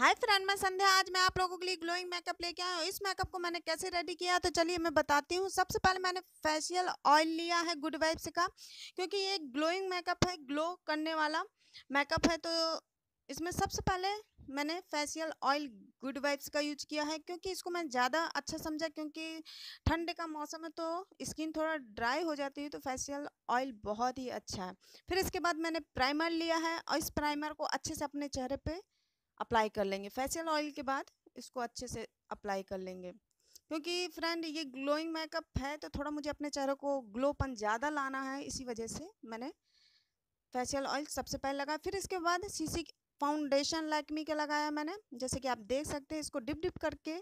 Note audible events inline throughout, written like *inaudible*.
hi friend मैं संध्या आज मैं आप लोगों के लिए ग्लोइंग मेकअप लेके आया हूँ इस मेकअप को मैंने कैसे रेडी किया तो चलिए मैं बताती हूँ सबसे पहले मैंने फेशियल ऑयल लिया है गुड वाइब्स का क्योंकि ये ग्लोइंग मेकअप है ग्लो करने वाला मेकअप है तो इसमें सबसे पहले मैंने फेशियल ऑयल गुड वाइब्स का यूज किया है क्योंकि इसको मैं ज़्यादा अच्छा समझा क्योंकि ठंड का मौसम है तो स्किन थोड़ा ड्राई हो जाती है तो फेशियल ऑयल बहुत ही अच्छा है फिर इसके बाद मैंने प्राइमर लिया है और इस प्राइमर को अच्छे से अपने चेहरे पर अप्लाई कर लेंगे फेशियल ऑयल के बाद इसको अच्छे से अप्लाई कर लेंगे क्योंकि फ्रेंड ये ग्लोइंग मेकअप है तो थोड़ा मुझे अपने चेहरे को ग्लोपन ज़्यादा लाना है इसी वजह से मैंने फेशियल ऑयल सबसे पहले लगाया फिर इसके बाद सीसी फाउंडेशन लैक्मी का लगाया मैंने जैसे कि आप देख सकते हैं इसको डिप डिप करके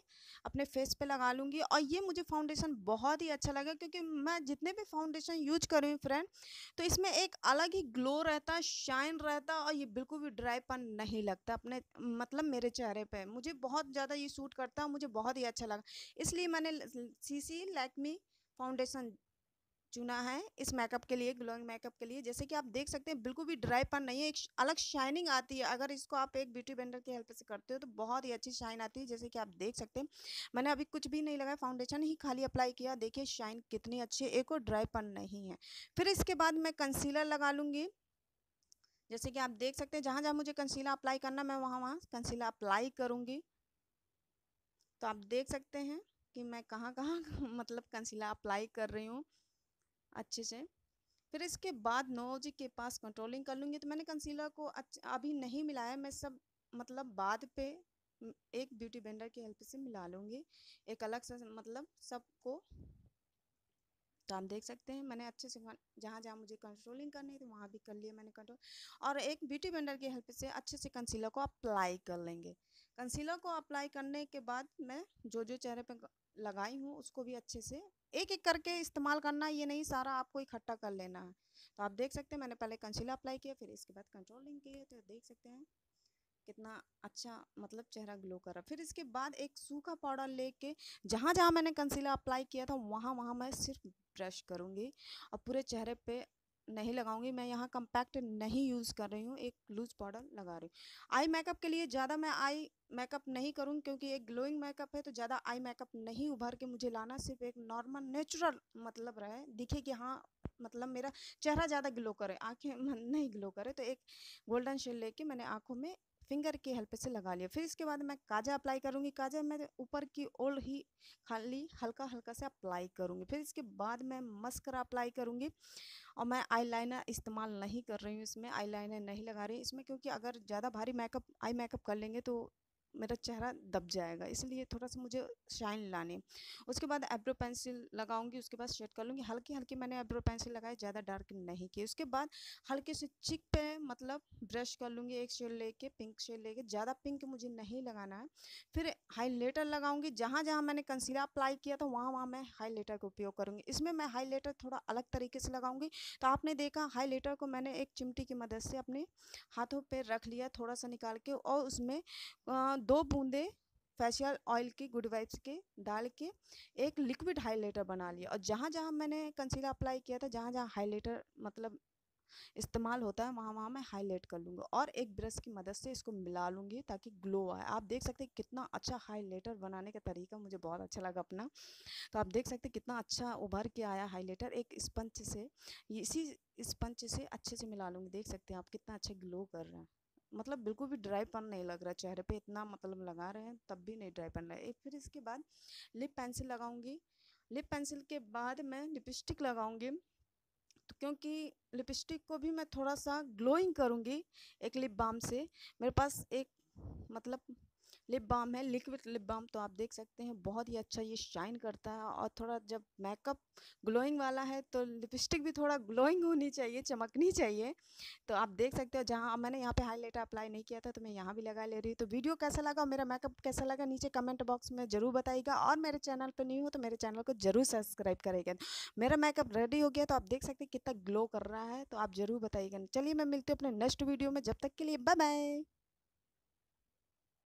अपने फेस पे लगा लूँगी और ये मुझे फाउंडेशन बहुत ही अच्छा लगा क्योंकि मैं जितने भी फाउंडेशन यूज कर रही हूँ फ्रेंड तो इसमें एक अलग ही ग्लो रहता शाइन रहता और ये बिल्कुल भी ड्राईपन नहीं लगता अपने मतलब मेरे चेहरे पर मुझे बहुत ज़्यादा ये सूट करता मुझे बहुत ही अच्छा लगा इसलिए मैंने सी सी लैक्मी फाउंडेशन चुना है इस मेकअप के लिए ग्लोइंग मेकअप के लिए जैसे कि आप देख सकते हैं बिल्कुल भी ड्राई पन नहीं है एक अलग शाइनिंग आती है अगर इसको आप एक ब्यूटी बेंडर की हेल्प से करते हो तो बहुत ही अच्छी शाइन आती है जैसे कि आप देख सकते हैं मैंने अभी कुछ भी नहीं लगाया फाउंडेशन ही खाली अप्लाई किया देखिए शाइन कितनी अच्छी है एक और ड्राई पन नहीं है फिर इसके बाद मैं कंसीलर लगा लूँगी जैसे कि आप देख सकते हैं जहाँ जहाँ मुझे कंसीलर अप्लाई करना मैं वहाँ वहाँ कंसीलर अप्लाई करूँगी तो आप देख सकते हैं कि मैं कहाँ कहाँ *laughs* मतलब कंसीलर अप्लाई कर रही हूँ अच्छे से फिर इसके बाद नोज के पास कंट्रोलिंग कर लूँगी तो मैंने कंसीलर को अभी नहीं मिलाया मैं सब मतलब बाद पे एक ब्यूटी बेंडर की हेल्प से मिला लूँगी एक अलग से मतलब सबको तो आप देख सकते हैं मैंने अच्छे से जहाँ जहाँ मुझे कंट्रोलिंग करनी है वहाँ भी कर लिया मैंने कंट्रोल और एक ब्यूटी बेंडर की हेल्प से अच्छे से कंसीलर को अप्लाई कर लेंगे कंसीलर को अप्लाई करने के बाद मैं जो जो चेहरे पर लगाई हूँ उसको भी अच्छे से एक एक करके इस्तेमाल करना ये नहीं सारा आपको इकट्ठा कर लेना है तो आप देख सकते हैं मैंने पहले कंसीलर अप्लाई किया फिर इसके बाद कंट्रोलिंग किया तो देख सकते हैं कितना अच्छा मतलब चेहरा ग्लो कर रहा फिर इसके बाद एक सूखा पाउडर लेके जहाँ जहाँ मैंने कंसीलर अप्लाई किया था वहाँ वहाँ मैं सिर्फ ब्रश करूँगी और पूरे चेहरे पे नहीं लगाऊंगी मैं यहाँ कम्पैक्ट नहीं यूज़ कर रही हूँ एक लूज़ पाउडर लगा रही हूँ आई मेकअप के लिए ज़्यादा मैं आई मेकअप नहीं करूँ क्योंकि एक ग्लोइंग मेकअप है तो ज़्यादा आई मेकअप नहीं उभर के मुझे लाना सिर्फ एक नॉर्मल नेचुरल मतलब रहे दिखे कि हाँ मतलब मेरा चेहरा ज़्यादा ग्लो करे आँखें *laughs* नहीं ग्लो करे तो एक गोल्डन शेड लेके मैंने आँखों में फिंगर की हेल्प से लगा लिया फिर इसके बाद मैं काजा अप्लाई करूँगी काजा मैं ऊपर की ओर ही खाली हल्का हल्का से अप्लाई करूँगी फिर इसके बाद मैं मस्करा अप्लाई करूँगी और मैं आईलाइनर इस्तेमाल नहीं कर रही हूँ इसमें आईलाइनर नहीं लगा रही इसमें क्योंकि अगर ज़्यादा भारी मेकअप आई मेकअप कर लेंगे तो मेरा चेहरा दब जाएगा इसलिए थोड़ा सा मुझे शाइन लाने उसके बाद एब्रो पेंसिल लगाऊंगी उसके बाद शेड कर लूँगी हल्की हल्की मैंने एब्रो पेंसिल लगाई ज़्यादा डार्क नहीं की उसके बाद हल्के से चिक पे मतलब ब्रश कर लूँगी एक शेड लेके पिंक शेड लेके ज़्यादा पिंक मुझे नहीं लगाना है फिर हाईलाइटर लगाऊंगी जहाँ जहाँ मैंने कंसीलर अप्लाई किया था वहाँ वहाँ मैं हाईलाइटर का उपयोग करूँगी इसमें मैं हाईलाइटर थोड़ा अलग तरीके से लगाऊंगी तो आपने देखा हाईलाइटर को मैंने एक चिमटी की मदद से अपने हाथों पर रख लिया थोड़ा सा निकाल के और उसमें दो बूंदे फेशियल ऑयल की गुड वाइब्स के डाल के एक लिक्विड हाइलाइटर बना लिया और जहाँ जहाँ मैंने कंसीलर अप्लाई किया था जहाँ जहाँ हाइलाइटर मतलब इस्तेमाल होता है वहाँ वहाँ मैं हाईलाइट कर लूँगा और एक ब्रश की मदद से इसको मिला लूँगी ताकि ग्लो आए आप देख सकते हैं कितना अच्छा हाईलाइटर बनाने का तरीका मुझे बहुत अच्छा लगा अपना तो आप देख सकते हैं कितना अच्छा उभर के आया हाईलाइटर एक स्पंच से इसी स्पंच से अच्छे से मिला लूँगी देख सकते हैं आप कितना अच्छा ग्लो कर रहे हैं मतलब बिल्कुल भी ड्राईपन नहीं लग रहा चेहरे पे इतना मतलब लगा रहे हैं तब भी नहीं ड्राईपन एक फिर इसके बाद लिप पेंसिल लगाऊंगी लिप पेंसिल के बाद मैं लिपस्टिक लगाऊंगी तो क्योंकि लिपस्टिक को भी मैं थोड़ा सा ग्लोइंग करूंगी एक लिप बाम से मेरे पास एक मतलब लिप बाम है लिक्विड लिप बाम तो आप देख सकते हैं बहुत ही अच्छा ये शाइन करता है और थोड़ा जब मेकअप ग्लोइंग वाला है तो लिपस्टिक भी थोड़ा ग्लोइंग होनी चाहिए चमकनी चाहिए तो आप देख सकते हो जहाँ मैंने यहाँ पे हाईलाइटर अप्लाई नहीं किया था तो मैं यहाँ भी लगा ले रही हूँ तो वीडियो कैसा लगा और मेरा मेकअप कैसा लगा नीचे कमेंट बॉक्स में ज़रूर बताइएगा और मेरे चैनल पर नहीं हो तो मेरे चैनल को ज़रूर सब्सक्राइब करेगा मेरा मेकअप रेडी हो गया तो आप देख सकते हैं कितना ग्लो कर रहा है तो आप ज़रूर बताइएगा चलिए मैं मिलती हूँ अपने नेक्स्ट वीडियो में जब तक के लिए बाय बाय